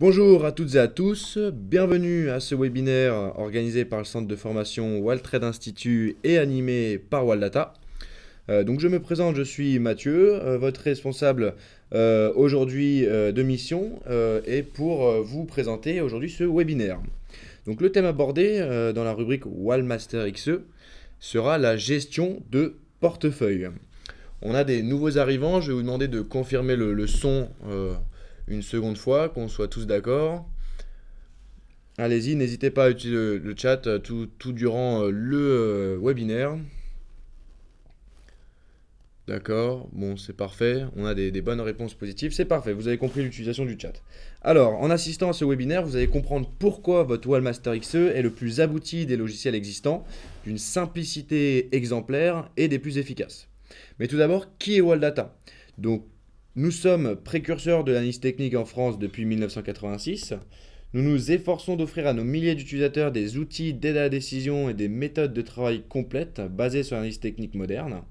Bonjour à toutes et à tous, bienvenue à ce webinaire organisé par le centre de formation Trade Institute et animé par Waldata. Euh, donc je me présente, je suis Mathieu, euh, votre responsable euh, aujourd'hui de mission et pour vous présenter aujourd'hui ce webinaire. Donc le thème abordé dans la rubrique Wallmaster XE sera la gestion de portefeuille. On a des nouveaux arrivants, je vais vous demander de confirmer le, le son une seconde fois, qu'on soit tous d'accord. Allez-y, n'hésitez pas à utiliser le chat euh, tout, durant euh, le euh, webinaire. D'accord, bon c'est parfait, on a des, bonnes réponses positives, c'est parfait, vous avez compris l'utilisation du chat. Alors, en assistant à ce webinaire, vous allez comprendre pourquoi votre Wallmaster XE est le plus abouti des logiciels existants, d'une simplicité exemplaire et des plus efficaces. Mais tout d'abord, qui est Wall Data Donc nous sommes précurseurs de l'analyse technique en France depuis 1986. Nous nous efforçons d'offrir à nos milliers d'utilisateurs des outils d'aide à la décision et des méthodes de travail complètes basées sur l'analyse technique moderne.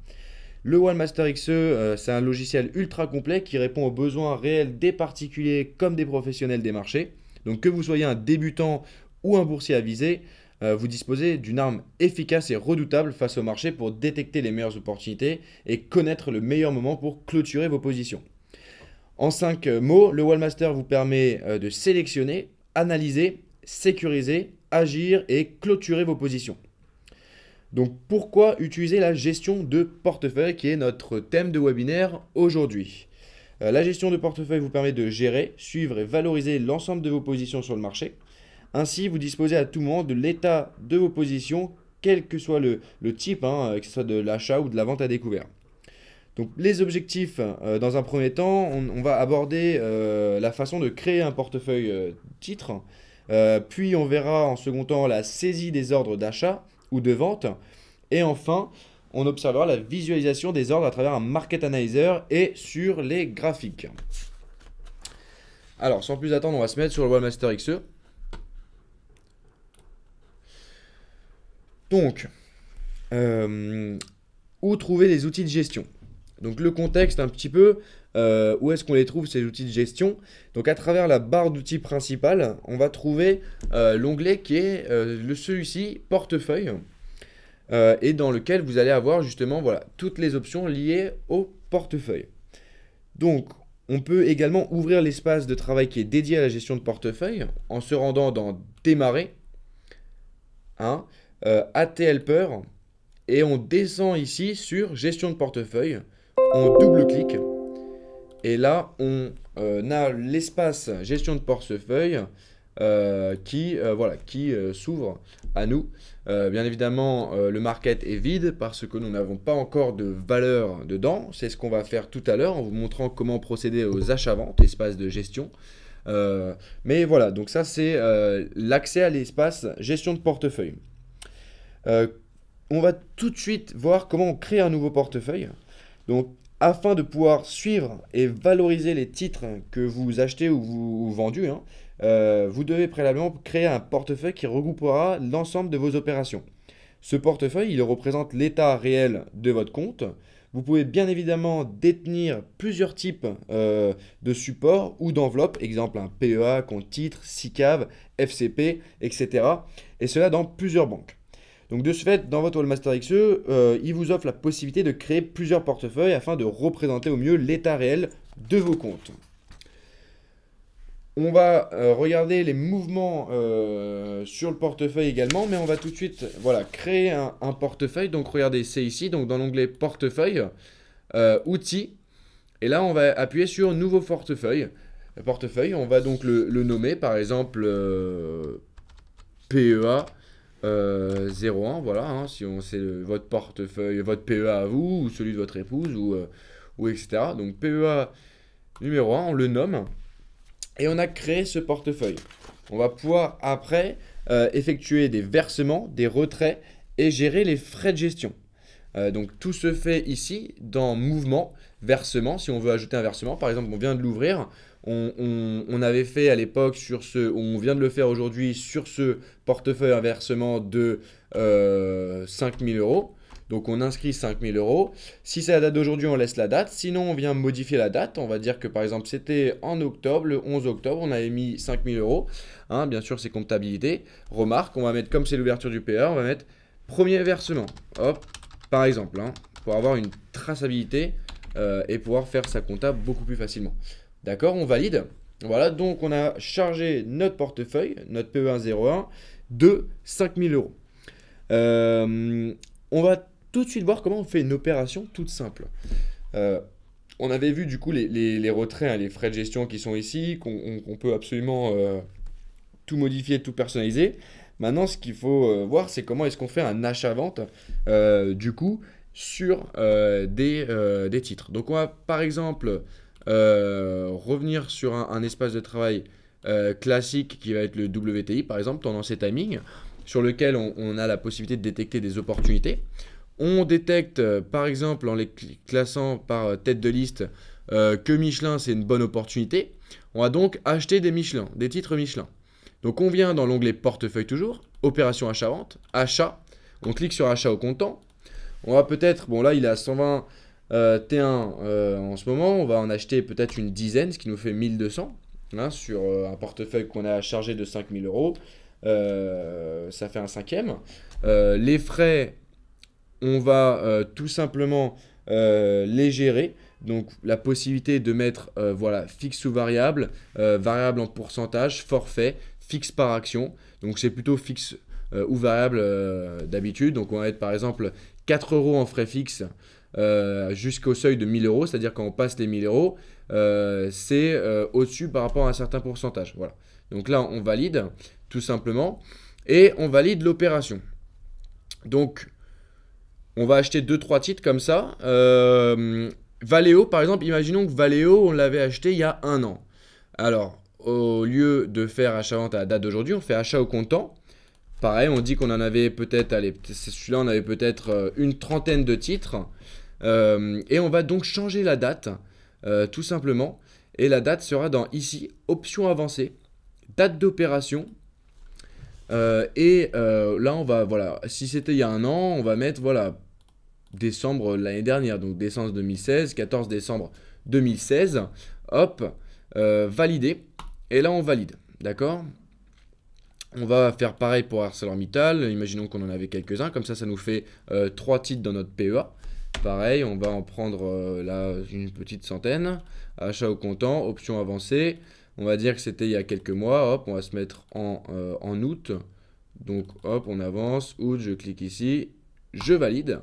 Le OneMaster XE, euh, c'est un logiciel ultra complet qui répond aux besoins réels des particuliers comme des professionnels des marchés. Donc que vous soyez un débutant ou un boursier avisé, euh, vous disposez d'une arme efficace et redoutable face au marché pour détecter les meilleures opportunités et connaître le meilleur moment pour clôturer vos positions. En cinq euh, mots, le Wallmaster vous permet euh, de sélectionner, analyser, sécuriser, agir et clôturer vos positions. Donc pourquoi utiliser la gestion de portefeuille qui est notre thème de webinaire aujourd'hui euh, La gestion de portefeuille vous permet de gérer, suivre et valoriser l'ensemble de vos positions sur le marché. Ainsi, vous disposez à tout moment de l'état de vos positions, quel que soit le, type, hein, que ce soit de l'achat ou de la vente à découvert. Donc les objectifs, euh, dans un premier temps, on, va aborder euh, la façon de créer un portefeuille euh, titre, puis on verra en second temps la saisie des ordres d'achat ou de vente, et enfin on observera la visualisation des ordres à travers un market analyzer et sur les graphiques. Alors sans plus attendre, on va se mettre sur le Webmaster XE. Donc, où trouver les outils de gestion donc le contexte un petit peu, euh, où est-ce qu'on les trouve ces outils de gestion Donc à travers la barre d'outils principale, on va trouver euh, l'onglet qui est euh, celui-ci, portefeuille, et dans lequel vous allez avoir justement voilà, toutes les options liées au portefeuille. Donc on peut également ouvrir l'espace de travail qui est dédié à la gestion de portefeuille en se rendant dans Démarrer, hein, AT Helper, et on descend ici sur Gestion de portefeuille on double-clique. Et là, on euh, a l'espace gestion de portefeuille euh, qui, euh, voilà, qui s'ouvre à nous. bien évidemment, le market est vide parce que nous n'avons pas encore de valeur dedans. C'est ce qu'on va faire tout à l'heure en vous montrant comment procéder aux achats-ventes, espace de gestion. mais voilà, donc ça c'est l'accès à l'espace gestion de portefeuille. on va tout de suite voir comment on crée un nouveau portefeuille. Donc, afin de pouvoir suivre et valoriser les titres que vous achetez ou vous vendez, hein, euh, vous devez préalablement créer un portefeuille qui regroupera l'ensemble de vos opérations. Ce portefeuille, il représente l'état réel de votre compte. Vous pouvez bien évidemment détenir plusieurs types euh, de supports ou d'enveloppes, exemple un PEA, compte titres SICAV, FCP, etc. Et cela dans plusieurs banques. Donc de ce fait, dans votre Wallmaster XE, euh, il vous offre la possibilité de créer plusieurs portefeuilles afin de représenter au mieux l'état réel de vos comptes. On va euh, regarder les mouvements euh, sur le portefeuille également, mais on va tout de suite voilà, créer un, portefeuille. Donc regardez, c'est ici, donc dans l'onglet portefeuille, outils, et là on va appuyer sur nouveau portefeuille. portefeuille, on va donc le nommer par exemple PEA 01, euh, voilà, hein, si on sait euh, votre portefeuille, votre PEA à vous, ou celui de votre épouse, ou, euh, ou etc. Donc PEA numéro 1, on le nomme, et on a créé ce portefeuille. On va pouvoir après effectuer des versements, des retraits, et gérer les frais de gestion. donc tout se fait ici dans mouvement, versement. Si on veut ajouter un versement, par exemple, on vient de l'ouvrir, on, avait fait à l'époque sur ce, on vient de le faire aujourd'hui sur ce portefeuille versement de 5000 euh, euros. Donc on inscrit 5000 euros. Si c'est la date d'aujourd'hui, on laisse la date. Sinon, on vient modifier la date. On va dire que par exemple, c'était en octobre, le 11 octobre, on avait mis 5000 euros. Hein, bien sûr, c'est comptabilité. Remarque, on va mettre comme c'est l'ouverture du PR, e on va mettre premier versement. par exemple, hein, pour avoir une traçabilité euh, et pouvoir faire sa compta beaucoup plus facilement. D'accord On valide. Voilà, donc on a chargé notre portefeuille, notre PE101, de 5000 euros. Euh, on va tout de suite voir comment on fait une opération toute simple. Euh, on avait vu du coup les, retraits, hein, les frais de gestion qui sont ici, qu'on peut absolument euh, tout modifier, tout personnaliser. Maintenant, ce qu'il faut voir, c'est comment est-ce qu'on fait un achat-vente du coup sur des, des, titres. Donc on va par exemple euh, revenir sur un, espace de travail euh, classique qui va être le WTI par exemple, tendance et timing, sur lequel on, a la possibilité de détecter des opportunités. On détecte euh, par exemple en les classant par tête de liste que Michelin c'est une bonne opportunité. On va donc acheter des Michelin, des titres Michelin. Donc on vient dans l'onglet portefeuille toujours, opération achat-vente, achat. On clique sur achat au comptant. On va peut-être, bon là il est à 120, euh, T1, euh, en ce moment, on va en acheter peut-être une dizaine, ce qui nous fait 1200 hein, sur euh, un portefeuille qu'on a chargé de 5000 euros. ça fait un cinquième. les frais, on va tout simplement les gérer. Donc la possibilité de mettre voilà, fixe ou variable, variable en pourcentage, forfait, fixe par action. Donc c'est plutôt fixe euh, ou variable euh, d'habitude. Donc on va être par exemple 4 euros en frais fixes euh, jusqu'au seuil de 1000 euros, c'est-à-dire quand on passe les 1000 euros, c'est au-dessus par rapport à un certain pourcentage. Voilà. Donc là, on valide tout simplement et on valide l'opération. Donc, on va acheter 2-3 titres comme ça. Valeo, par exemple, imaginons que Valeo, on l'avait acheté il y a un an. Alors, au lieu de faire achat-vente à la date d'aujourd'hui, on fait achat au comptant. Pareil, on dit qu'on en avait peut-être, allez, celui-là, on avait peut-être euh, une trentaine de titres. Euh, et on va donc changer la date, euh, tout simplement. Et la date sera dans ici, options avancées, date d'opération. et là, on va, voilà, si c'était il y a un an, on va mettre, voilà, décembre l'année dernière, donc décembre 2016, 14 décembre 2016. Hop, valider. Et là, on valide, d'accord on va faire pareil pour ArcelorMittal, imaginons qu'on en avait quelques-uns, comme ça ça nous fait euh, trois titres dans notre PEA. Pareil, on va en prendre euh, là une petite centaine, achat au comptant, option avancée, on va dire que c'était il y a quelques mois, hop, on va se mettre en, euh, en août, donc hop, on avance, août, je clique ici, je valide.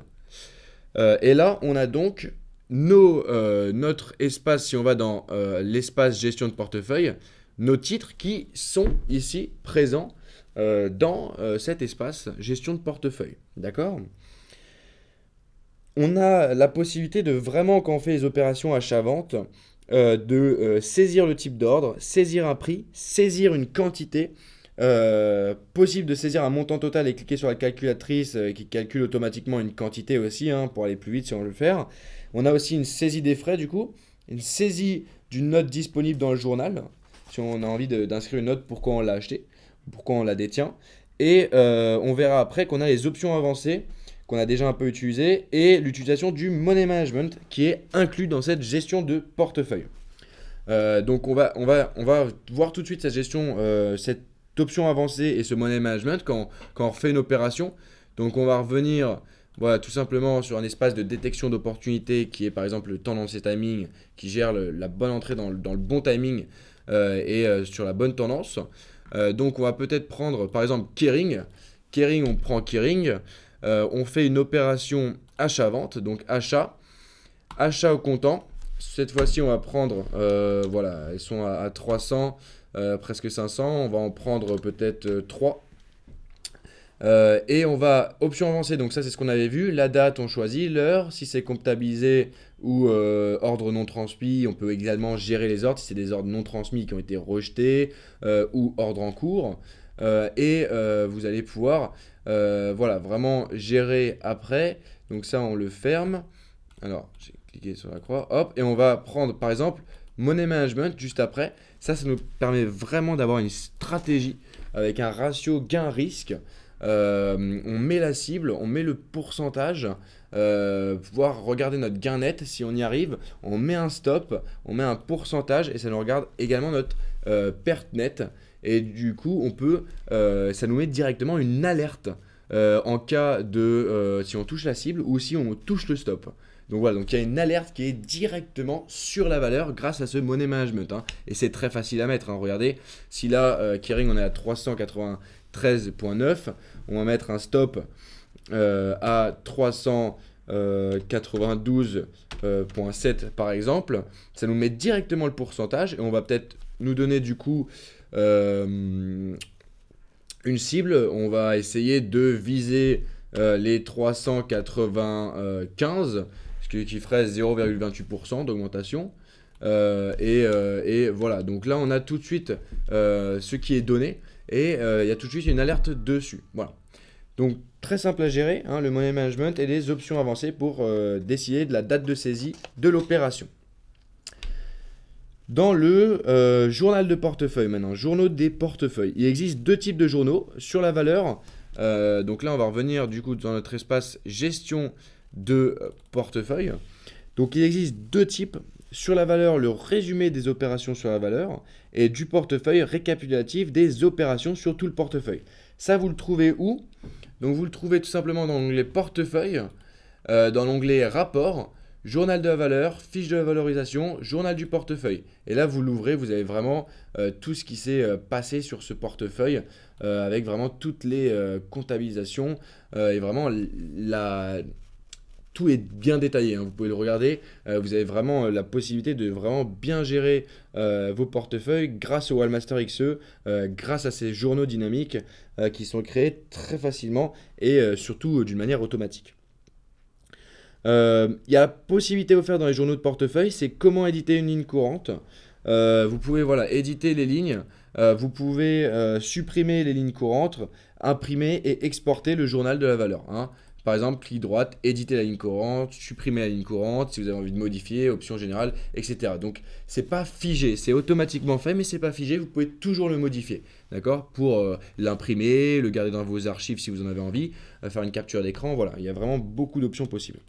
et là, on a donc nos, notre espace, si on va dans l'espace gestion de portefeuille, nos titres qui sont ici présents euh, dans euh, cet espace gestion de portefeuille. D'accord On a la possibilité de vraiment, quand on fait les opérations achat-vente, euh, de saisir le type d'ordre, saisir un prix, saisir une quantité. possible de saisir un montant total et cliquer sur la calculatrice qui calcule automatiquement une quantité aussi hein, pour aller plus vite si on veut le faire. On a aussi une saisie des frais du coup, une saisie d'une note disponible dans le journal si on a envie d'inscrire une note pourquoi on l'a acheté pourquoi on la détient. Et euh, on verra après qu'on a les options avancées, qu'on a déjà un peu utilisées, et l'utilisation du money management qui est inclus dans cette gestion de portefeuille. Euh, donc on va, on, va, on va voir tout de suite cette gestion, euh, cette option avancée et ce money management quand, on fait une opération. Donc on va revenir voilà, tout simplement sur un espace de détection d'opportunités qui est par exemple le tendance et timing, qui gère la bonne entrée dans le, bon timing et sur la bonne tendance. Euh, donc on va peut-être prendre par exemple Kering. Kering, on prend Kering. Euh, on fait une opération achat-vente, donc achat, achat au comptant. Cette fois-ci, on va prendre, euh, voilà, ils sont à, à 300, presque 500. On va en prendre peut-être 3. et on va, option avancée, donc ça c'est ce qu'on avait vu. La date, on choisit. L'heure, si c'est comptabilisé, ou euh, non transmis, on peut également gérer les ordres si c'est des ordres non transmis qui ont été rejetés euh, ou ordre en cours. Euh, et euh, vous allez pouvoir voilà, vraiment gérer après. Donc ça, on le ferme. Alors, j'ai cliqué sur la croix, hop, et on va prendre par exemple Money Management juste après. Ça, ça nous permet vraiment d'avoir une stratégie avec un ratio gain-risque. on met la cible, on met le pourcentage. Euh, pouvoir regarder notre gain net. Si on y arrive, on met un stop, on met un pourcentage et ça nous regarde également notre euh, perte nette. Et du coup, on peut, euh, ça nous met directement une alerte en cas de si on touche la cible ou si on touche le stop. Donc voilà, donc il y a une alerte qui est directement sur la valeur grâce à ce money management. Hein. Et c'est très facile à mettre. Hein. Regardez, si là, Kering, on est à 393.9, on va mettre un stop euh, à 392.7 euh, euh, par exemple, ça nous met directement le pourcentage et on va peut-être nous donner du coup une cible. On va essayer de viser les 395, ce qui ferait 0,28% d'augmentation. et, et, voilà, donc là on a tout de suite ce qui est donné et il y a tout de suite une alerte dessus. Voilà. Donc très simple à gérer, hein, le money management et les options avancées pour euh, décider de la date de saisie de l'opération. Dans le euh, journal de portefeuille maintenant, journaux des portefeuilles, il existe deux types de journaux sur la valeur. Euh, donc là, on va revenir du coup dans notre espace gestion de portefeuille. Donc il existe deux types. Sur la valeur, le résumé des opérations sur la valeur et du portefeuille récapitulatif des opérations sur tout le portefeuille. Ça, vous le trouvez où donc vous le trouvez tout simplement dans l'onglet portefeuille, euh, dans l'onglet rapport, journal de valeur, fiche de valorisation, journal du portefeuille. Et là, vous l'ouvrez, vous avez vraiment euh, tout ce qui s'est euh, passé sur ce portefeuille avec vraiment toutes les comptabilisations et vraiment la, tout est bien détaillé, hein. vous pouvez le regarder. Euh, vous avez vraiment euh, la possibilité de vraiment bien gérer euh, vos portefeuilles grâce au Wallmaster XE, grâce à ces journaux dynamiques qui sont créés très facilement et surtout d'une manière automatique. Il y a la possibilité offerte dans les journaux de portefeuille, c'est comment éditer une ligne courante. vous pouvez voilà, éditer les lignes, vous pouvez supprimer les lignes courantes, imprimer et exporter le journal de la valeur. Hein. Par exemple, clic droite, éditer la ligne courante, supprimer la ligne courante, si vous avez envie de modifier, option générale, etc. Donc, c'est pas figé, c'est automatiquement fait, mais c'est pas figé, vous pouvez toujours le modifier, d'accord Pour euh, l'imprimer, le garder dans vos archives si vous en avez envie, euh, faire une capture d'écran, voilà, il y a vraiment beaucoup d'options possibles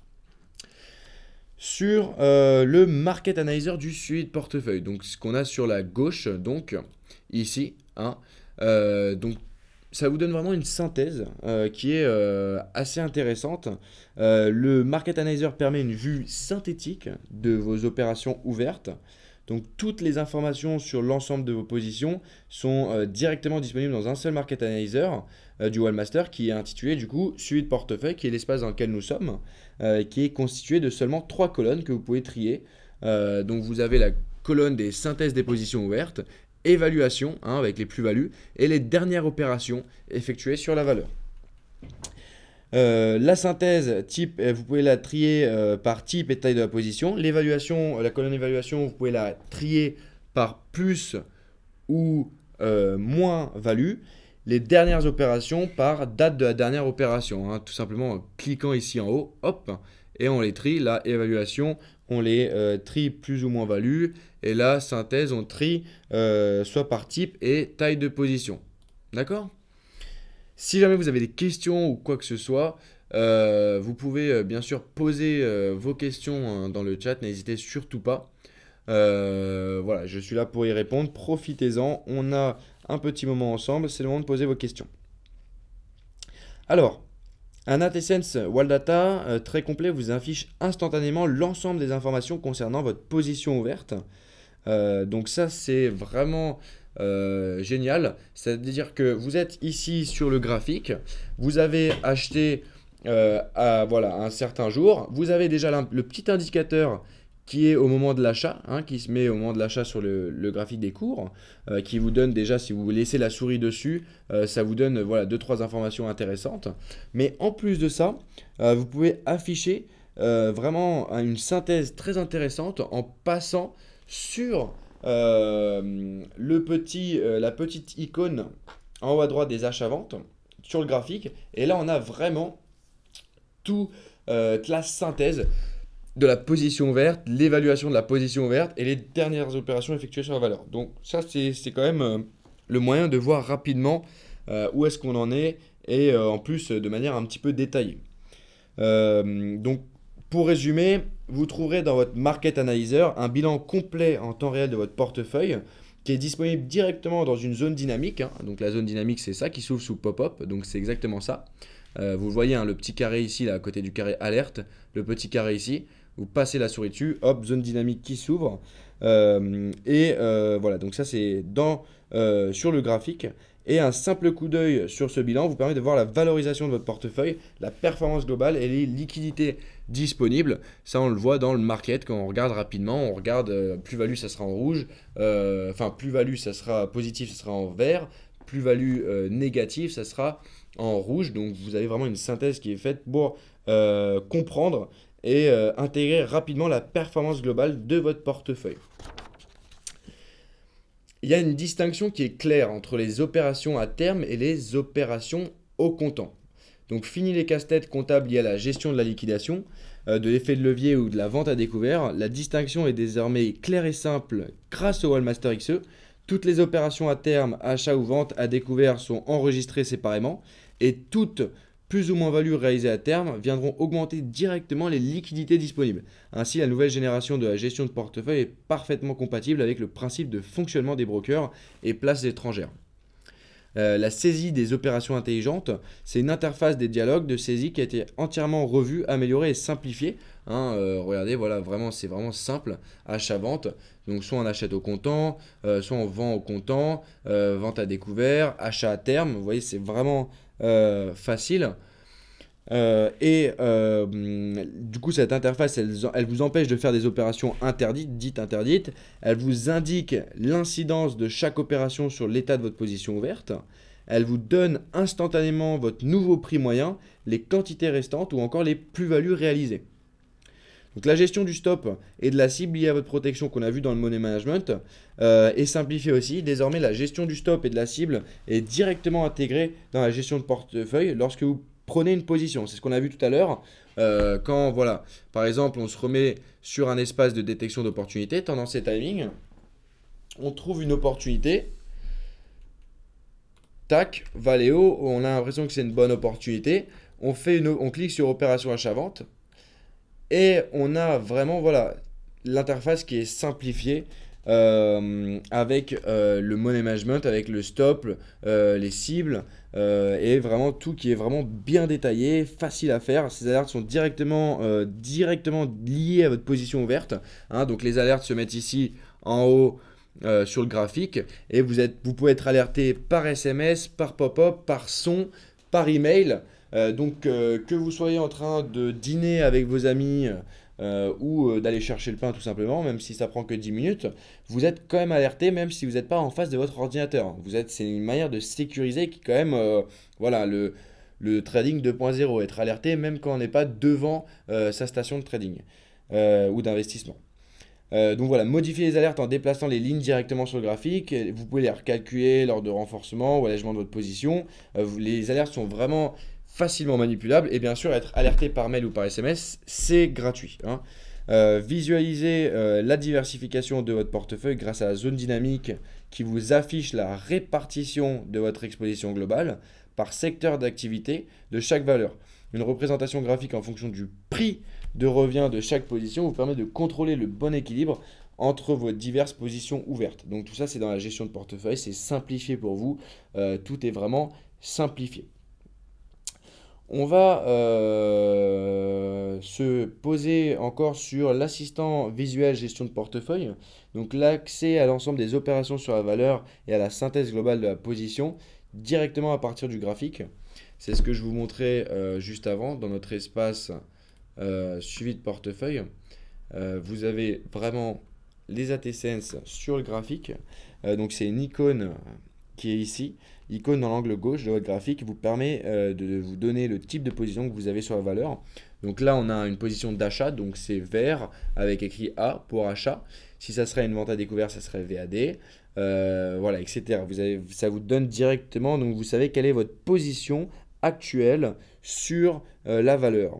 sur euh, le Market Analyzer du suivi portefeuille. Donc, ce qu'on a sur la gauche, donc, ici, hein, donc ça vous donne vraiment une synthèse euh, qui est euh, assez intéressante. Euh, le Market Analyzer permet une vue synthétique de vos opérations ouvertes. Donc toutes les informations sur l'ensemble de vos positions sont directement disponibles dans un seul Market Analyzer du Wallmaster qui est intitulé du coup Suivi de portefeuille qui est l'espace dans lequel nous sommes qui est constitué de seulement trois colonnes que vous pouvez trier. donc vous avez la colonne des synthèses des positions ouvertes évaluation hein, avec les plus-values et les dernières opérations effectuées sur la valeur. Euh, la synthèse type, euh, vous pouvez la trier euh, par type et taille de la position. L'évaluation, la colonne évaluation, vous pouvez la trier par plus ou moins value. Les dernières opérations par date de la dernière opération. Hein. tout simplement en cliquant ici en haut, hop, et on les trie. La évaluation, on les trie plus ou moins value. Et là, synthèse, on trie euh, soit par type et taille de position. D'accord Si jamais vous avez des questions ou quoi que ce soit, euh, vous pouvez euh, bien sûr poser vos questions hein, dans le chat, n'hésitez surtout pas. voilà, je suis là pour y répondre. Profitez-en, on a un petit moment ensemble, c'est le moment de poser vos questions. Alors, un ATSense Wildata très complet vous affiche instantanément l'ensemble des informations concernant votre position ouverte, euh, donc ça, c'est vraiment euh, génial. C'est-à-dire que vous êtes ici sur le graphique, vous avez acheté euh, à voilà, un certain jour, vous avez déjà le petit indicateur qui est au moment de l'achat, hein, qui se met au moment de l'achat sur le, graphique des cours, qui vous donne déjà, si vous laissez la souris dessus, ça vous donne voilà, deux trois informations intéressantes. Mais en plus de ça, vous pouvez afficher vraiment une synthèse très intéressante en passant sur euh, le petit, euh, la petite icône en haut à droite des achats ventes sur le graphique. Et là, on a vraiment toute euh, la synthèse de la position verte, l'évaluation de la position verte et les dernières opérations effectuées sur la valeur. Donc ça, c'est quand même le moyen de voir rapidement où est-ce qu'on en est et en plus de manière un petit peu détaillée. donc pour résumer, vous trouverez dans votre Market Analyzer un bilan complet en temps réel de votre portefeuille qui est disponible directement dans une zone dynamique. Hein. Donc la zone dynamique, c'est ça qui s'ouvre sous pop-up. Donc c'est exactement ça. Euh, vous voyez hein, le petit carré ici, là, à côté du carré alerte, le petit carré ici. Vous passez la souris dessus, hop, zone dynamique qui s'ouvre. Euh, et euh, voilà, donc ça c'est dans sur le graphique. Et un simple coup d'œil sur ce bilan vous permet de voir la valorisation de votre portefeuille, la performance globale et les liquidités disponible. Ça, on le voit dans le market quand on regarde rapidement. On regarde euh, plus-value, ça sera en rouge. Euh, enfin, plus-value, ça sera positif, ça sera en vert. Plus-value euh, négative, ça sera en rouge. Donc, vous avez vraiment une synthèse qui est faite pour comprendre et intégrer rapidement la performance globale de votre portefeuille. Il y a une distinction qui est claire entre les opérations à terme et les opérations au comptant. Donc fini les casse-têtes comptables liés à la gestion de la liquidation, euh, de l'effet de levier ou de la vente à découvert. La distinction est désormais claire et simple grâce au Wallmaster XE. Toutes les opérations à terme, achats ou ventes à découvert sont enregistrées séparément et toutes plus ou moins values réalisées à terme viendront augmenter directement les liquidités disponibles. Ainsi, la nouvelle génération de la gestion de portefeuille est parfaitement compatible avec le principe de fonctionnement des brokers et places étrangères. Euh, la saisie des opérations intelligentes, c'est une interface des dialogues de saisie qui a été entièrement revue, améliorée et simplifiée. Hein, euh, regardez, voilà, vraiment, c'est vraiment simple. Achat-vente, donc soit on achète au comptant, euh, soit on vend au comptant, vente à découvert, achat à terme. Vous voyez, c'est vraiment facile. Euh, et euh, du coup, cette interface, elle, vous empêche de faire des opérations interdites, dites interdites. Elle vous indique l'incidence de chaque opération sur l'état de votre position ouverte. Elle vous donne instantanément votre nouveau prix moyen, les quantités restantes ou encore les plus-values réalisées. Donc la gestion du stop et de la cible liée à votre protection qu'on a vu dans le money management euh, est simplifiée aussi. Désormais, la gestion du stop et de la cible est directement intégrée dans la gestion de portefeuille lorsque vous prenez une position. C'est ce qu'on a vu tout à l'heure. Euh, quand, voilà, par exemple, on se remet sur un espace de détection d'opportunités, tendance et timing, on trouve une opportunité. Tac, Valeo, on a l'impression que c'est une bonne opportunité. On, fait une, on clique sur opération achat vente et on a vraiment voilà l'interface qui est simplifiée euh, avec euh, le money management, avec le stop, euh, les cibles, et vraiment tout qui est vraiment bien détaillé, facile à faire. Ces alertes sont directement, directement liées à votre position ouverte. Hein. donc les alertes se mettent ici en haut. sur le graphique et vous, êtes, vous pouvez être alerté par SMS, par pop-up, par son, par email. donc que vous soyez en train de dîner avec vos amis, euh, ou euh, d'aller chercher le pain tout simplement, même si ça prend que 10 minutes, vous êtes quand même alerté, même si vous n'êtes pas en face de votre ordinateur. Vous êtes, c'est une manière de sécuriser qui quand même, euh, voilà, le, le trading 2.0, être alerté même quand on n'est pas devant sa station de trading ou d'investissement. donc voilà, modifier les alertes en déplaçant les lignes directement sur le graphique. Vous pouvez les recalculer lors de renforcement ou allègement de votre position. les alertes sont vraiment facilement manipulable et bien sûr être alerté par mail ou par SMS, c'est gratuit. visualiser hein. euh, visualisez euh, la diversification de votre portefeuille grâce à la zone dynamique qui vous affiche la répartition de votre exposition globale par secteur d'activité de chaque valeur. Une représentation graphique en fonction du prix de revient de chaque position vous permet de contrôler le bon équilibre entre vos diverses positions ouvertes. Donc tout ça c'est dans la gestion de portefeuille, c'est simplifié pour vous, euh, tout est vraiment simplifié. On va euh, se poser encore sur l'assistant visuel gestion de portefeuille, donc l'accès à l'ensemble des opérations sur la valeur et à la synthèse globale de la position directement à partir du graphique. C'est ce que je vous montrais euh, juste avant dans notre espace euh, suivi de portefeuille. vous avez vraiment les ATSense sur le graphique. donc c'est une icône qui est ici L'icône dans l'angle gauche de votre graphique vous permet euh, de vous donner le type de position que vous avez sur la valeur. Donc là, on a une position d'achat, donc c'est vert avec écrit A pour achat. Si ça serait une vente à découvert, ça serait VAD. Euh, voilà, etc. Vous avez, ça vous donne directement, donc vous savez quelle est votre position actuelle sur euh, la valeur.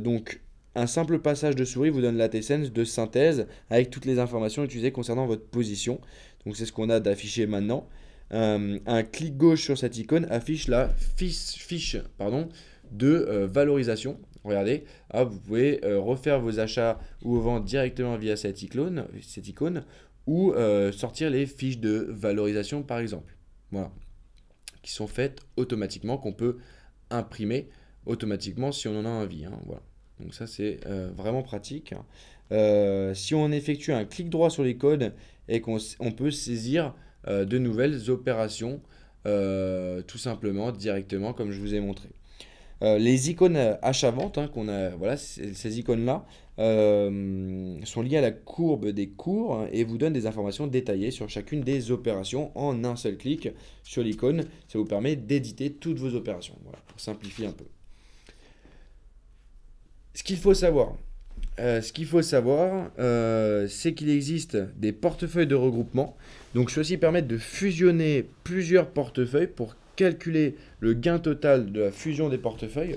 donc, un simple passage de souris vous donne la T-Sense de synthèse avec toutes les informations utilisées concernant votre position. Donc, c'est ce qu'on a d'affiché maintenant. Euh, un clic gauche sur cette icône affiche la fiche, pardon, de euh, valorisation. Regardez, ah, vous pouvez euh, refaire vos achats ou vos ventes directement via cette icône, cette icône ou sortir les fiches de valorisation par exemple. Voilà, qui sont faites automatiquement, qu'on peut imprimer automatiquement si on en a envie. Hein. voilà. Donc ça c'est vraiment pratique. si on effectue un clic droit sur les codes et qu'on on peut saisir euh, de nouvelles opérations, euh, tout simplement, directement, comme je vous ai montré. Euh, les icônes achat-vente, hein, qu'on a, voilà, ces icônes-là sont liées à la courbe des cours hein, et vous donnent des informations détaillées sur chacune des opérations en un seul clic sur l'icône. Ça vous permet d'éditer toutes vos opérations, voilà, pour simplifier un peu. Ce qu'il faut savoir, ce qu'il faut savoir, c'est qu'il existe des portefeuilles de regroupement donc ceux-ci permettent de fusionner plusieurs portefeuilles pour calculer le gain total de la fusion des portefeuilles.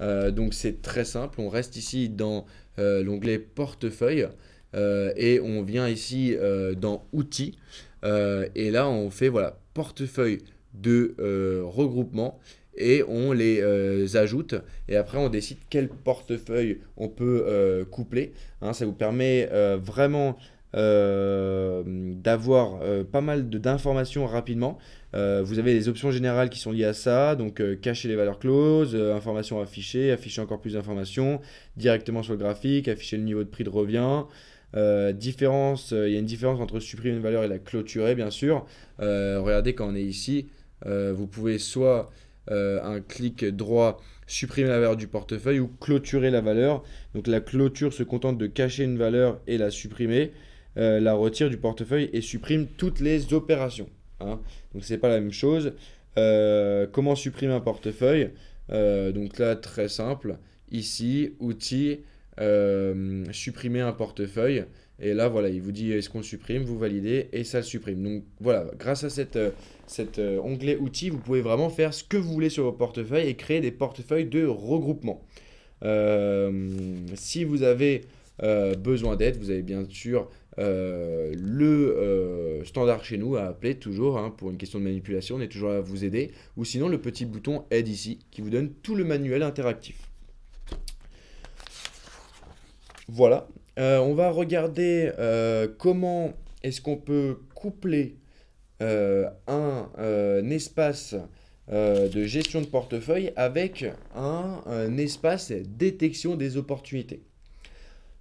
Euh, donc c'est très simple, on reste ici dans euh, l'onglet portefeuille euh, et on vient ici dans outils et là on fait voilà portefeuille de regroupement et on les ajoute et après on décide quel portefeuille on peut coupler. Hein, ça vous permet vraiment euh, d'avoir euh, pas mal d'informations rapidement. Euh, vous avez les options générales qui sont liées à ça, donc cacher les valeurs closes, informations affichées, afficher encore plus d'informations directement sur le graphique, afficher le niveau de prix de revient. il y a une différence entre supprimer une valeur et la clôturer bien sûr. regardez quand on est ici, vous pouvez soit un clic droit supprimer la valeur du portefeuille ou clôturer la valeur. Donc la clôture se contente de cacher une valeur et la supprimer. Euh, la retire du portefeuille et supprime toutes les opérations. Hein. Donc c'est pas la même chose. Euh, comment supprimer un portefeuille euh, Donc là, très simple. Ici, outils, supprimer un portefeuille. Et là, voilà, il vous dit est-ce qu'on supprime, vous validez et ça le supprime. Donc voilà, grâce à cet onglet outils, vous pouvez vraiment faire ce que vous voulez sur vos portefeuilles et créer des portefeuilles de regroupement. si vous avez besoin d'aide. Vous avez bien sûr euh, le euh, standard chez nous à appeler toujours hein, pour une question de manipulation, on est toujours là à vous aider, ou sinon le petit bouton aide ici qui vous donne tout le manuel interactif. Voilà, euh, on va regarder comment est-ce qu'on peut coupler un, espace de gestion de portefeuille avec un, un espace détection des opportunités.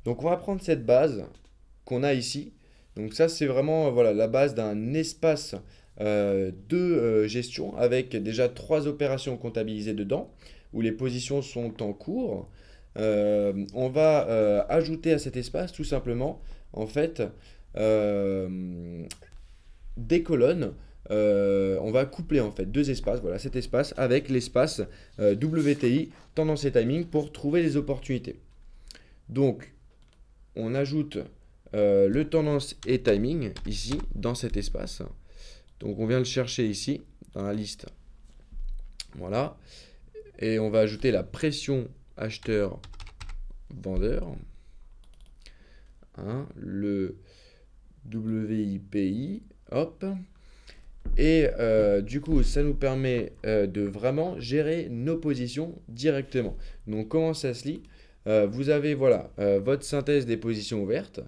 Donc on va prendre cette base, a ici. Donc ça, c'est vraiment euh, voilà, la base d'un espace euh, de euh, gestion avec déjà trois opérations comptabilisées dedans, où les positions sont en cours. on va ajouter à cet espace tout simplement, en fait, des colonnes. on va coupler en fait deux espaces, voilà cet espace avec l'espace WTI, tendance et timing, pour trouver les opportunités. Donc, on ajoute euh, le tendance et timing ici dans cet espace. Donc on vient le chercher ici dans la liste. Voilà. Et on va ajouter la pression acheteur-vendeur. Hein, le WIPI. Hop. Et euh, du coup, ça nous permet euh, de vraiment gérer nos positions directement. Donc comment ça se lit Vous avez voilà votre synthèse des positions ouvertes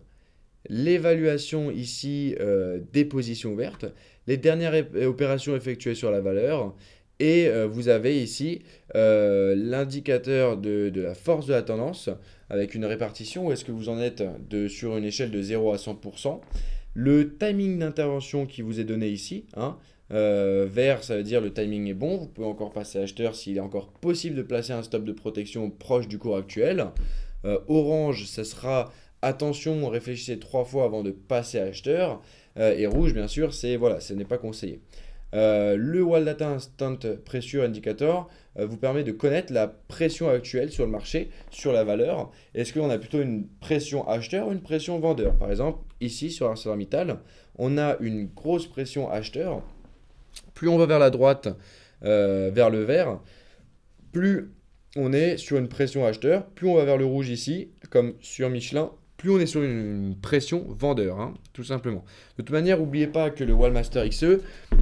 l'évaluation ici euh, des positions ouvertes, les dernières euh, opérations effectuées sur la valeur, et euh, vous avez ici l'indicateur de, la force de la tendance avec une répartition où est-ce que vous en êtes de, sur une échelle de 0 à 100%. Le timing d'intervention qui vous est donné ici, hein, vert, ça veut dire le timing est bon. Vous pouvez encore passer acheteur s'il est encore possible de placer un stop de protection proche du cours actuel. orange, ça sera attention, réfléchissez trois fois avant de passer à acheteur. Euh, et rouge, bien sûr, c'est voilà, ce n'est pas conseillé. Euh, le Wall Data Instant Pressure Indicator euh, vous permet de connaître la pression actuelle sur le marché, sur la valeur. Est-ce qu'on a plutôt une pression acheteur ou une pression vendeur Par exemple, ici sur ArcelorMittal, on a une grosse pression acheteur. Plus on va vers la droite, vers le vert, plus on est sur une pression acheteur. Plus on va vers le rouge ici, comme sur Michelin, plus on est sur une, pression vendeur, hein, tout simplement. De toute manière, n'oubliez pas que le Wallmaster XE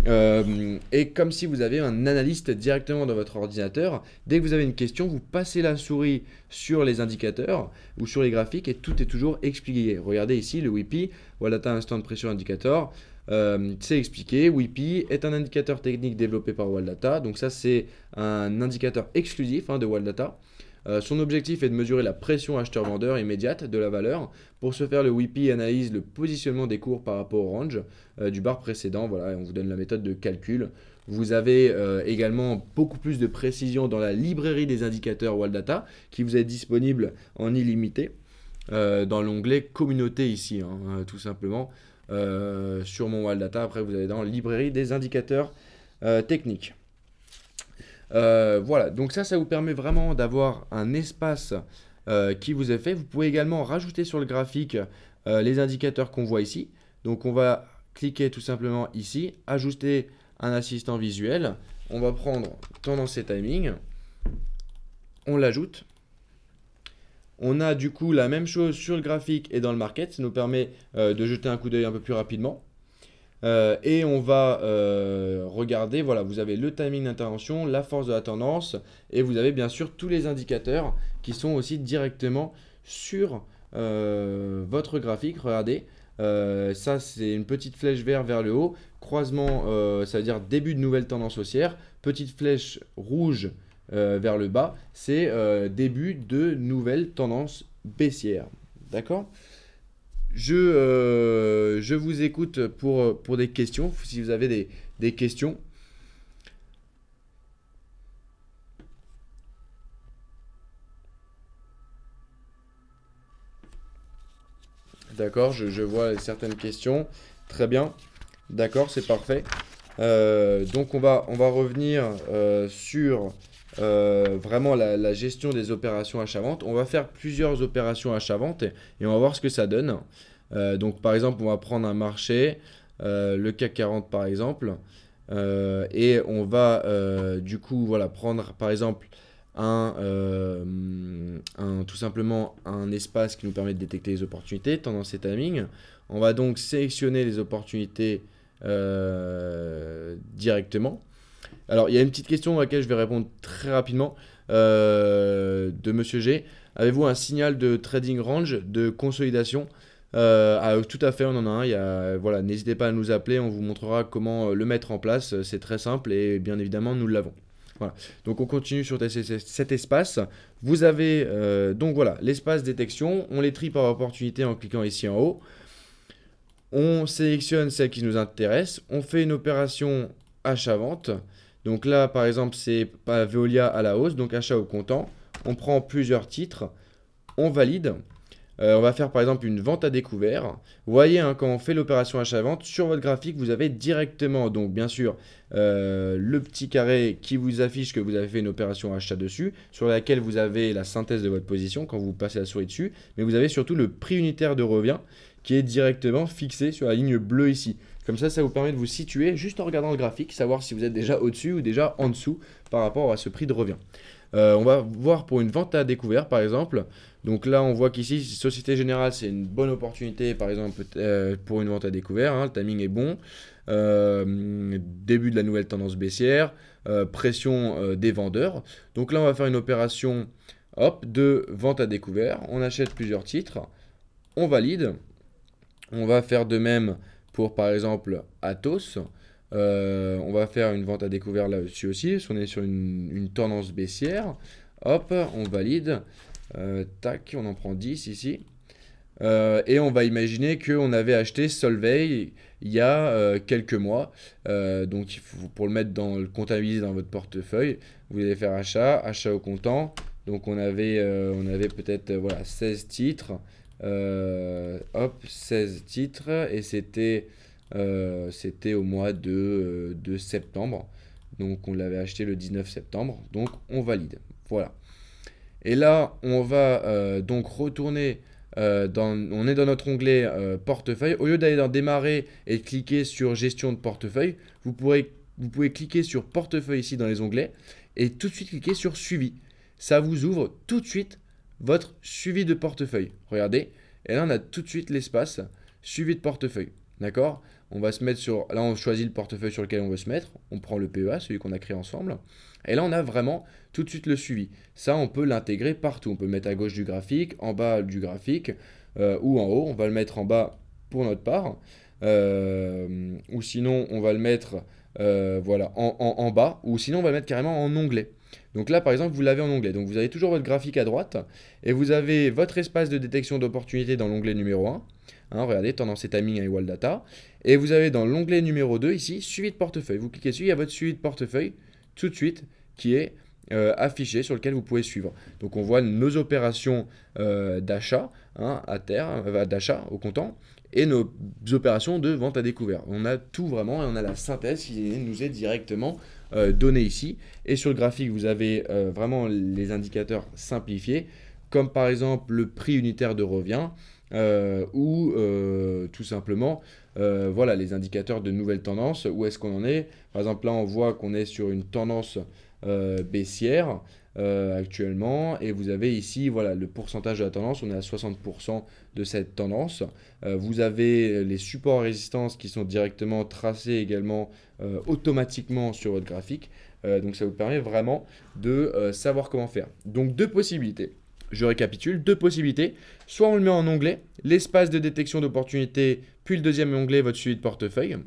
euh, est comme si vous avez un analyste directement dans votre ordinateur. Dès que vous avez une question, vous passez la souris sur les indicateurs ou sur les graphiques et tout est toujours expliqué. Regardez ici le WIPI, Wallata Instant Pressure Indicator. Euh, c'est expliqué, WIPI est un indicateur technique développé par Walldata, donc ça c'est un indicateur exclusif hein, de Data. Euh, son objectif est de mesurer la pression acheteur-vendeur immédiate de la valeur. Pour ce faire, le WIPI analyse le positionnement des cours par rapport au range euh, du bar précédent. Voilà, on vous donne la méthode de calcul. Vous avez euh, également beaucoup plus de précision dans la librairie des indicateurs Data qui vous est disponible en illimité dans l'onglet communauté ici, hein, tout simplement. sur mon Data. après vous allez dans librairie des indicateurs techniques. Euh, voilà, donc ça, ça vous permet vraiment d'avoir un espace euh, qui vous est fait. Vous pouvez également rajouter sur le graphique euh, les indicateurs qu'on voit ici. Donc on va cliquer tout simplement ici, ajouter un assistant visuel. On va prendre tendance et timing. On l'ajoute. On a du coup la même chose sur le graphique et dans le market. Ça nous permet de jeter un coup d'œil un peu plus rapidement. Euh, et on va euh, regarder, voilà, vous avez le timing d'intervention, la force de la tendance, et vous avez bien sûr tous les indicateurs qui sont aussi directement sur euh, votre graphique. Regardez, ça c'est une petite flèche verte vers le haut, croisement, ça veut dire début de nouvelle tendance haussière, petite flèche rouge vers le bas, c'est début de nouvelle tendance baissière. D'accord euh, je, vous écoute pour, des questions, si vous avez des, questions. D'accord, je, vois certaines questions. Très bien. D'accord, c'est parfait. Euh, donc on va, on va revenir euh, sur euh, vraiment la, gestion des opérations achavantes. On va faire plusieurs opérations achavantes et, et on va voir ce que ça donne. Euh, donc par exemple, on va prendre un marché, euh, le CAC 40 par exemple, et on va du coup voilà, prendre par exemple un, tout simplement un espace qui nous permet de détecter les opportunités, tendance et timing. On va donc sélectionner les opportunités directement. Alors, il y a une petite question à laquelle je vais répondre très rapidement euh, de Monsieur G. Avez-vous un signal de trading range, de consolidation euh, ah, tout à fait, on en a un. voilà, n'hésitez pas à nous appeler, on vous montrera comment euh, le mettre en place. C'est très simple et bien évidemment, nous l'avons. Voilà. Donc on continue sur cet espace. Vous avez donc voilà l'espace détection. On les trie par opportunité en cliquant ici en haut. On sélectionne celle qui nous intéresse. On fait une opération achat-vente. Donc là, par exemple, c'est Veolia à la hausse, donc achat au comptant. On prend plusieurs titres, on valide. Euh, on va faire par exemple une vente à découvert. Vous voyez, hein, quand on fait l'opération achat-vente, sur votre graphique, vous avez directement, donc bien sûr, euh, le petit carré qui vous affiche que vous avez fait une opération achat dessus, sur laquelle vous avez la synthèse de votre position quand vous passez la souris dessus, mais vous avez surtout le prix unitaire de revient qui est directement fixé sur la ligne bleue ici. Comme ça, ça vous permet de vous situer juste en regardant le graphique, savoir si vous êtes déjà au-dessus ou déjà en dessous par rapport à ce prix de revient. Euh, on va voir pour une vente à découvert par exemple. Donc là, on voit qu'ici, Société Générale, c'est une bonne opportunité par exemple euh, pour une vente à découvert. Hein, le timing est bon. Euh, début de la nouvelle tendance baissière, pression des vendeurs. Donc là, on va faire une opération hop, de vente à découvert. On achète plusieurs titres, on valide. On va faire de même pour par exemple Atos, euh, on va faire une vente à découvert là-dessus aussi. Si on est sur une, tendance baissière, hop, on valide. Euh, tac, on en prend 10 ici. Euh, et on va imaginer qu'on avait acheté Solvay il y a quelques mois. donc il faut, pour le mettre dans le comptabiliser dans votre portefeuille, vous allez faire achat, achat au comptant. Donc on avait, on avait peut-être voilà, 16 titres euh, hop, 16 titres. Et c'était euh, au mois euh, de, septembre. Donc on l'avait acheté le 19 septembre. Donc on valide. Voilà. Et là, on va donc retourner. dans, on est dans notre onglet portefeuille. Au lieu d'aller dans démarrer et cliquer sur gestion de portefeuille, vous, vous pouvez cliquer sur portefeuille ici dans les onglets et tout de suite cliquer sur suivi. Ça vous ouvre tout de suite votre suivi de portefeuille. Regardez, et là on a tout de suite l'espace suivi de portefeuille. D'accord On va se mettre sur. Là, on choisit le portefeuille sur lequel on veut se mettre. On prend le PEA, celui qu'on a créé ensemble. Et là, on a vraiment tout de suite le suivi. Ça, on peut l'intégrer partout. On peut mettre à gauche du graphique, en bas du graphique euh, ou en haut. On va le mettre en bas pour notre part. Euh, ou sinon, on va le mettre euh, voilà, en, en bas. Ou sinon, on va le mettre carrément en onglet. Donc là, par exemple, vous l'avez en onglet. Donc vous avez toujours votre graphique à droite et vous avez votre espace de détection d'opportunités dans l'onglet numéro 1. Hein, regardez, tendance et timing à Wall data. Et vous avez dans l'onglet numéro 2 ici, suivi de portefeuille. Vous cliquez dessus, il y a votre suivi de portefeuille tout de suite qui est euh, affiché sur lequel vous pouvez suivre. Donc on voit nos opérations euh, d'achat hein, à terre, euh, d'achat au comptant et nos opérations de vente à découvert. On a tout vraiment et on a la synthèse qui nous est directement euh, donné ici. Et sur le graphique, vous avez euh, vraiment les indicateurs simplifiés, comme par exemple le prix unitaire de revient. Euh, ou tout simplement voilà les indicateurs de nouvelles tendances où est-ce qu'on en est par exemple là on voit qu'on est sur une tendance baissière actuellement et vous avez ici voilà le pourcentage de la tendance on est à 60% de cette tendance vous avez les supports résistance qui sont directement tracés également euh, automatiquement sur votre graphique. Euh, donc ça vous permet vraiment de euh, savoir comment faire. Donc deux possibilités. Je récapitule, deux possibilités. Soit on le met en onglet, l'espace de détection d'opportunités, puis le deuxième onglet, votre suivi de portefeuille,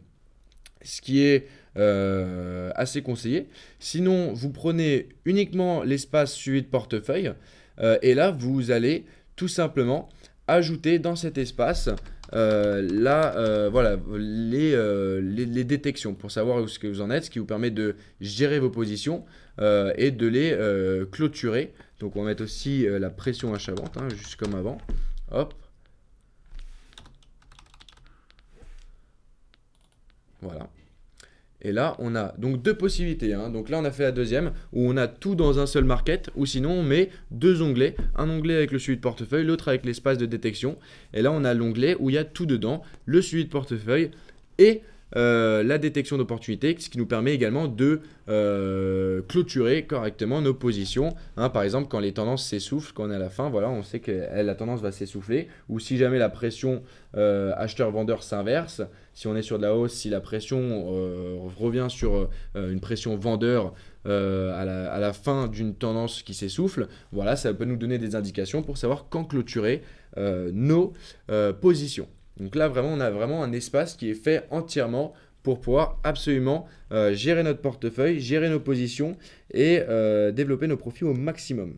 ce qui est assez conseillé. Sinon, vous prenez uniquement l'espace suivi de portefeuille, et là, vous allez tout simplement ajouter dans cet espace euh, là, euh, voilà, euh, les, les, détections pour savoir où ce que vous en êtes, ce qui vous permet de gérer vos positions et de les clôturer. Donc on va mettre aussi la pression achavante, hein, juste comme avant. Hop. Voilà. Et là, on a donc deux possibilités. Hein. Donc là, on a fait la deuxième, où on a tout dans un seul market, ou sinon, on met deux onglets. Un onglet avec le suivi de portefeuille, l'autre avec l'espace de détection. Et là, on a l'onglet où il y a tout dedans, le suivi de portefeuille et euh, la détection d'opportunités, ce qui nous permet également de euh, clôturer correctement nos positions. Hein, par exemple, quand les tendances s'essoufflent, quand on est à la fin, voilà, on sait que la tendance va s'essouffler. Ou si jamais la pression euh, acheteur-vendeur s'inverse, si on est sur de la hausse, si la pression revient sur une pression vendeur, à, la, fin d'une tendance qui s'essouffle, voilà, ça peut nous donner des indications pour savoir quand clôturer nos positions. Donc là, vraiment, on a vraiment un espace qui est fait entièrement pour pouvoir absolument euh, gérer notre portefeuille, gérer nos positions et euh, développer nos profits au maximum.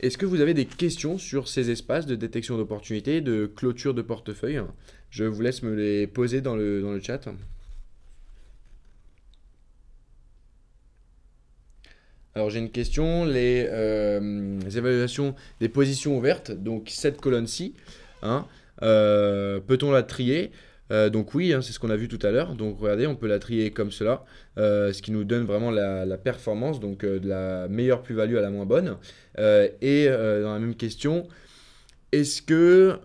Est-ce que vous avez des questions sur ces espaces de détection d'opportunités, de clôture de portefeuille Je vous laisse me les poser dans le, dans le chat. Alors j'ai une question, les, euh, évaluations des positions ouvertes, donc cette colonne-ci, hein, euh, peut-on la trier euh, donc oui, hein, c'est ce qu'on a vu tout à l'heure. Donc regardez, on peut la trier comme cela, euh, ce qui nous donne vraiment la, performance, donc de la meilleure plus-value à la moins bonne. et dans la même question, est-ce que...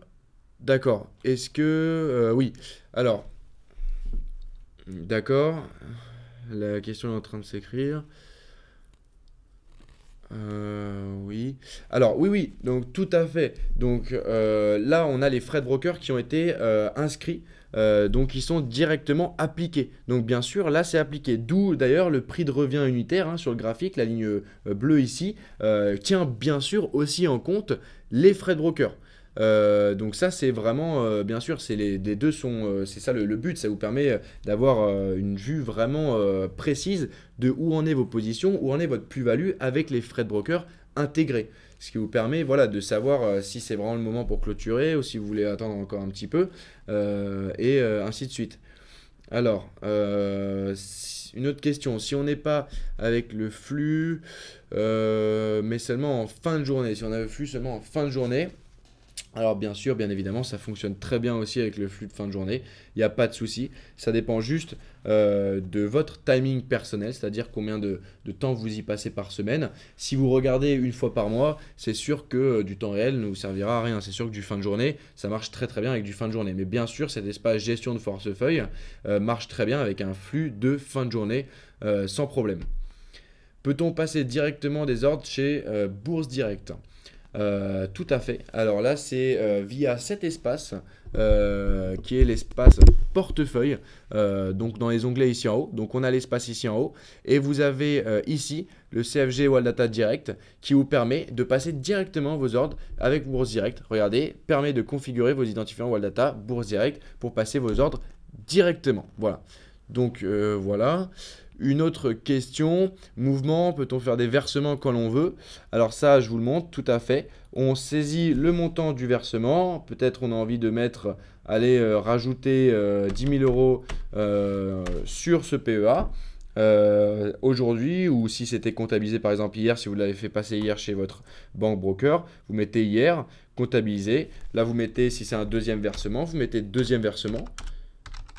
D'accord, est-ce que... oui, alors... D'accord, la question est en train de s'écrire. Euh, oui. Alors, oui, oui, donc tout à fait. Donc euh, là, on a les frais de broker qui ont été euh, inscrits. donc ils sont directement appliqués. Donc bien sûr, là c'est appliqué. D'où d'ailleurs le prix de revient unitaire hein, sur le graphique, la ligne bleue ici, tient bien sûr aussi en compte les frais de broker. Euh, donc ça c'est vraiment, euh, bien sûr, c'est les, deux sont, euh, c'est ça le, but, ça vous permet d'avoir une vue vraiment précise de où en est vos positions, où en est votre plus-value avec les frais de broker intégrés. Ce qui vous permet voilà, de savoir si c'est vraiment le moment pour clôturer ou si vous voulez attendre encore un petit peu, et ainsi de suite. Alors, une autre question. Si on n'est pas avec le flux, mais seulement en fin de journée, si on a le flux seulement en fin de journée, alors bien sûr, bien évidemment, ça fonctionne très bien aussi avec le flux de fin de journée. Il n'y a pas de souci. Ça dépend juste euh, de votre timing personnel, c'est-à-dire combien de, temps vous y passez par semaine. Si vous regardez une fois par mois, c'est sûr que euh, du temps réel ne vous servira à rien. C'est sûr que du fin de journée, ça marche très très bien avec du fin de journée. Mais bien sûr, cet espace gestion de forcefeuille euh, marche très bien avec un flux de fin de journée sans problème. Peut-on passer directement des ordres chez Bourse Direct euh, tout à fait. Alors là, c'est euh, via cet espace euh, qui est l'espace portefeuille. donc dans les onglets ici en haut. Donc on a l'espace ici en haut. Et vous avez ici le CFG Data Direct qui vous permet de passer directement vos ordres avec Bourse Direct. Regardez, permet de configurer vos identifiants Data Bourse Direct pour passer vos ordres directement. Voilà. Donc voilà. Une autre question, mouvement, peut-on faire des versements quand l'on veut Alors ça, je vous le montre, tout à fait. On saisit le montant du versement. Peut-être on a envie de mettre, aller euh, rajouter 10 euh, 000 euros euh, sur ce PEA. aujourd'hui ou si c'était comptabilisé par exemple hier, si vous l'avez fait passer hier chez votre banque broker, vous mettez hier, comptabilisé. Là, vous mettez, si c'est un deuxième versement, vous mettez deuxième versement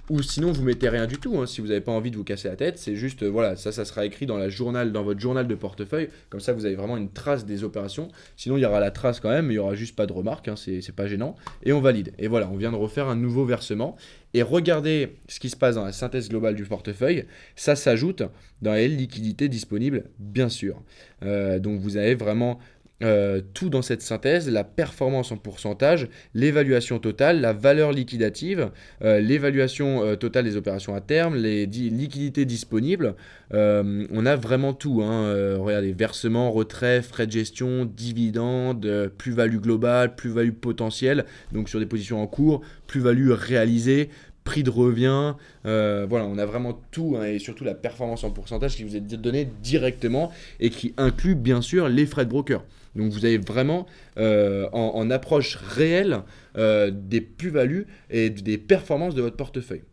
ou sinon vous mettez rien du tout hein. si vous n'avez pas envie de vous casser la tête c'est juste euh, voilà ça ça sera écrit dans la journal dans votre journal de portefeuille comme ça vous avez vraiment une trace des opérations sinon il y aura la trace quand même mais il y aura juste pas de remarques. hein, c'est pas gênant et on valide et voilà on vient de refaire un nouveau versement et regardez ce qui se passe dans la synthèse globale du portefeuille ça s'ajoute dans les liquidités disponibles bien sûr euh, donc vous avez vraiment euh, tout dans cette synthèse, la performance en pourcentage, l'évaluation totale, la valeur liquidative, euh, l'évaluation euh, totale des opérations à terme, les liquidités disponibles. on a vraiment tout. Hein, regardez, versements, retrait, frais de gestion, dividendes, plus-value globale, plus-value potentielle, donc sur des positions en cours, plus-value réalisée, prix de revient, voilà, on a vraiment tout, hein, et surtout la performance en pourcentage qui vous est donnée directement et qui inclut bien sûr les frais de broker. Donc vous avez vraiment euh, en, approche réelle euh, des plus-values et des performances de votre portefeuille.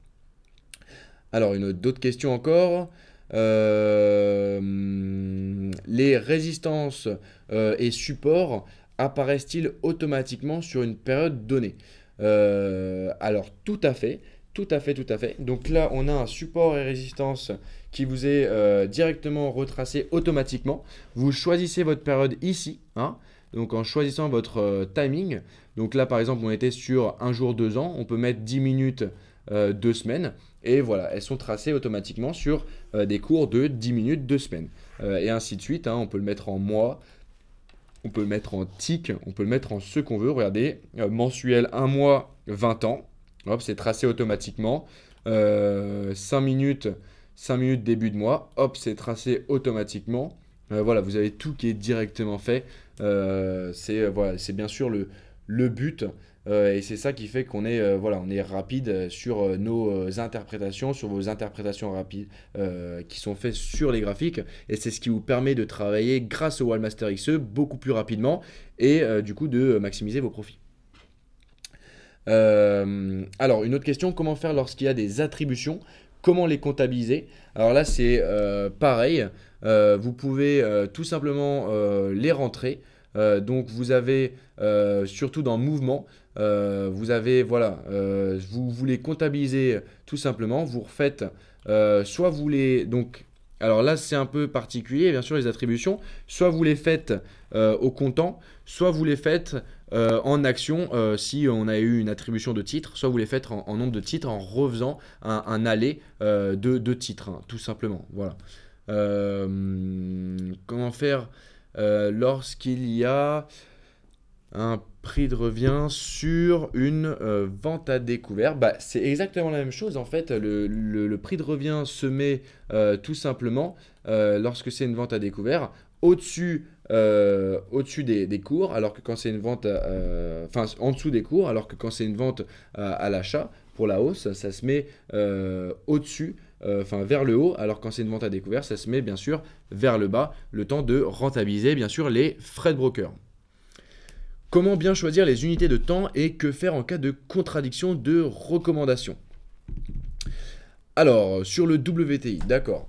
Alors une d'autres questions encore. Euh, les résistances et supports apparaissent-ils automatiquement sur une période donnée Alors tout à fait, tout à fait, tout à fait. Donc là on a un support et résistance qui vous est euh, directement retracé automatiquement. Vous choisissez votre période ici, hein. donc en choisissant votre euh, timing. Donc là, par exemple, on était sur un jour, deux ans. On peut mettre 10 minutes, euh, deux semaines. Et voilà, elles sont tracées automatiquement sur des cours de 10 minutes, deux semaines. et ainsi de suite. Hein. on peut le mettre en mois. On peut le mettre en tic, on peut le mettre en ce qu'on veut. Regardez, mensuel, un mois, 20 ans. Hop, c'est tracé automatiquement. 5 minutes, 5 minutes début de mois, hop, c'est tracé automatiquement. Euh, voilà, vous avez tout qui est directement fait. Euh, c'est euh, voilà, c'est bien sûr le, le but. et c'est ça qui fait qu'on est, voilà, est rapide sur nos interprétations, sur vos interprétations rapides qui sont faites sur les graphiques. Et c'est ce qui vous permet de travailler grâce au Wallmaster XE beaucoup plus rapidement et du coup de maximiser vos profits. alors, une autre question, comment faire lorsqu'il y a des attributions comment les comptabiliser. Alors là, c'est euh, pareil. Euh, vous pouvez euh, tout simplement les rentrer. donc vous avez surtout dans mouvement, vous avez voilà, vous voulez comptabiliser tout simplement. Vous refaites soit vous les donc alors là, c'est un peu particulier, bien sûr, les attributions. Soit vous les faites au comptant, soit vous les faites euh, en action euh, si on a eu une attribution de titres, soit vous les faites en, nombre de titres en refaisant un, un aller euh, de, titres, hein, tout simplement. Voilà. comment faire lorsqu'il y a un prix de revient sur une vente à découvert, bah, c'est exactement la même chose. En fait, le, prix de revient se met tout simplement, lorsque c'est une vente à découvert, au-dessus euh, au-dessus des, cours, alors que quand c'est une vente, euh, enfin en dessous des cours, alors que quand c'est une vente euh, à l'achat, pour la hausse, ça se met au-dessus, enfin vers le haut, alors quand c'est une vente à découvert, ça se met bien sûr vers le bas, le temps de rentabiliser bien sûr les frais de broker. Comment bien choisir les unités de temps et que faire en cas de contradiction de recommandation alors, sur le WTI, d'accord.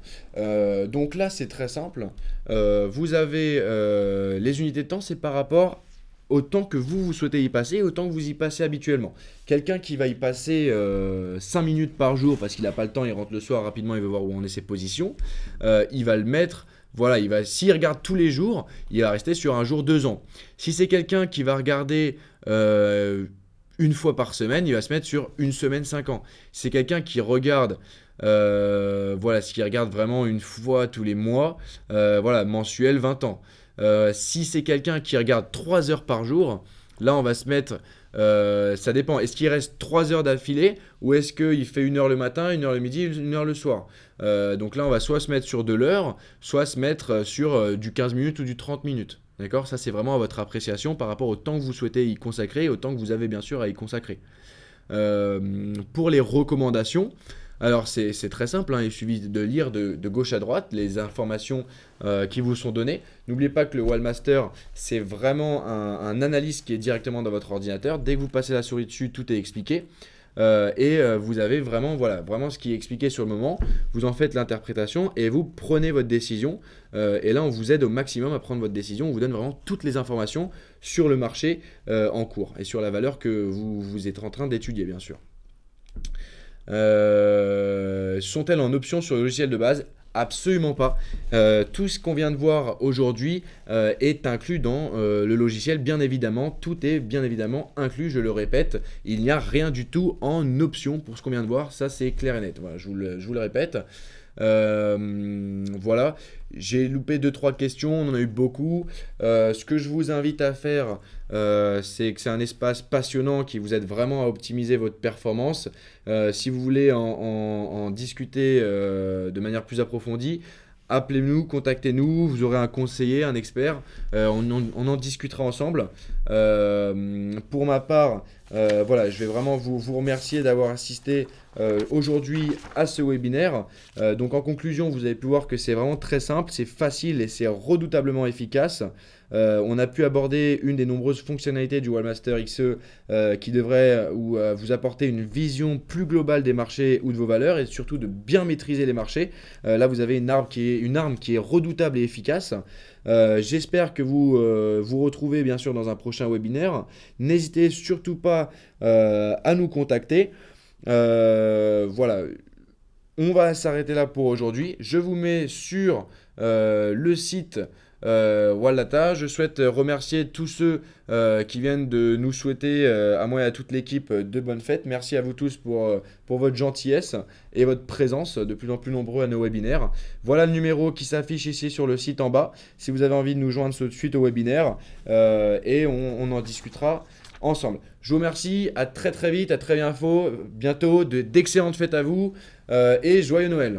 donc là, c'est très simple. Euh, vous avez euh, les unités de temps, c'est par rapport au temps que vous, vous souhaitez y passer, temps que vous y passez habituellement. Quelqu'un qui va y passer 5 euh, minutes par jour parce qu'il n'a pas le temps, il rentre le soir rapidement, il veut voir où on est ses positions, il va le mettre, voilà, il va, s'il regarde tous les jours, il va rester sur un jour, deux ans. Si c'est quelqu'un qui va regarder une fois par semaine, il va se mettre sur une semaine, cinq ans. c'est quelqu'un qui regarde euh, voilà, ce qui regarde vraiment une fois tous les mois, euh, voilà, mensuel 20 ans. Euh, si c'est quelqu'un qui regarde 3 heures par jour, là on va se mettre ça dépend. Est-ce qu'il reste 3 heures d'affilée ou est-ce qu'il fait 1 heure le matin, 1 heure le midi, 1 heure le soir Donc là, on va soit se mettre sur de l'heure, soit se mettre sur du 15 minutes ou du 30 minutes. D'accord Ça, c'est vraiment à votre appréciation par rapport au temps que vous souhaitez y consacrer et au temps que vous avez bien sûr à y consacrer. pour les recommandations, alors c'est très simple, hein. il suffit de lire de, gauche à droite les informations euh, qui vous sont données. N'oubliez pas que le Wallmaster, c'est vraiment un, analyse qui est directement dans votre ordinateur. Dès que vous passez la souris dessus, tout est expliqué. Euh, et euh, vous avez vraiment, voilà, vraiment ce qui est expliqué sur le moment. Vous en faites l'interprétation et vous prenez votre décision. et là, on vous aide au maximum à prendre votre décision. On vous donne vraiment toutes les informations sur le marché en cours et sur la valeur que vous êtes en train d'étudier, bien sûr. Euh, sont-elles en option sur le logiciel de base Absolument pas. Euh, tout ce qu'on vient de voir aujourd'hui euh, est inclus dans le logiciel, bien évidemment. Tout est bien évidemment inclus, je le répète. Il n'y a rien du tout en option pour ce qu'on vient de voir. Ça, c'est clair et net. Voilà, je, vous le, je vous le répète. voilà, j'ai loupé deux, trois questions, on en a eu beaucoup. ce que je vous invite à faire, euh, c'est que c'est un espace passionnant qui vous aide vraiment à optimiser votre performance. Euh, si vous voulez en, discuter euh, de manière plus approfondie, appelez-nous, contactez-nous, vous aurez un conseiller, un expert, on, en discutera ensemble. pour ma part, voilà, je vais vraiment vous, vous remercier d'avoir assisté aujourd'hui à ce webinaire. donc en conclusion, vous avez pu voir que c'est vraiment très simple, c'est facile et c'est redoutablement efficace. Euh, on a pu aborder une des nombreuses fonctionnalités du Wallmaster XE euh, qui devrait euh, vous apporter une vision plus globale des marchés ou de vos valeurs et surtout de bien maîtriser les marchés. là, vous avez une arme qui est, une arme qui est redoutable et efficace. j'espère que vous vous retrouvez bien sûr dans un prochain webinaire. N'hésitez surtout pas à nous contacter. voilà, on va s'arrêter là pour aujourd'hui. Je vous mets sur le site euh, je souhaite remercier tous ceux euh, qui viennent de nous souhaiter, euh, à moi et à toute l'équipe, de bonnes fêtes. Merci à vous tous pour, pour votre gentillesse et votre présence de plus en plus nombreux à nos webinaires. Voilà le numéro qui s'affiche ici sur le site en bas, si vous avez envie de nous joindre de suite au webinaire, et on, en discutera ensemble. Je vous remercie, à très très vite, à très bien bientôt, bientôt d'excellentes fêtes à vous, et joyeux Noël